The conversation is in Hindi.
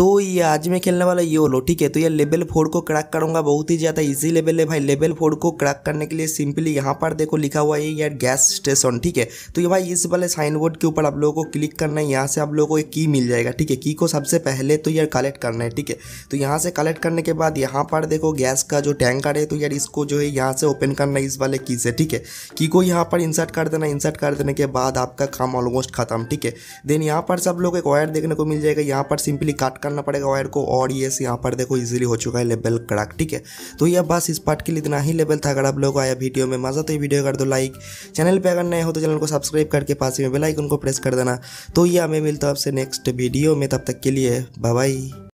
तो ये आज मैं खेलने वाला ये ओलो ठीक है तो ये लेवल फोर को क्रैक करूंगा बहुत ही ज़्यादा इजी लेवल है भाई लेवल फोर को क्रैक करने के लिए सिंपली यहाँ पर देखो लिखा हुआ है यार गैस स्टेशन ठीक है तो ये भाई इस वाले साइन बोर्ड के ऊपर आप लोगों को क्लिक करना है यहाँ से आप लोगों को एक की मिल जाएगा ठीक है की को सबसे पहले तो यार कलेक्ट करना है ठीक है तो यहाँ से कलेक्ट करने के बाद यहाँ पर देखो गैस का जो टैंकर है तो यार इसको जो है यहाँ से ओपन करना है इस वाले की से ठीक है की को यहाँ पर इंसर्ट कर देना इंसर्ट कर देने के बाद आपका काम ऑलमोस्ट खत्म ठीक है देन यहाँ पर सब लोग एक वायर देखने को मिल जाएगा यहाँ पर सिंपली काट कर निकालना पड़ेगा वायर को और ये यहाँ पर देखो इजीली हो चुका है लेवल कड़क ठीक है तो ये बस इस पार्ट के लिए इतना ही लेवल था अगर आप लोगों को आया वीडियो में मजा तो ये वीडियो कर दो लाइक चैनल पर अगर नए हो तो चैनल को सब्सक्राइब करके पास में बेलाइकन को प्रेस कर देना तो ये हमें मिलता है आपसे नेक्स्ट वीडियो में तब तक के लिए बाय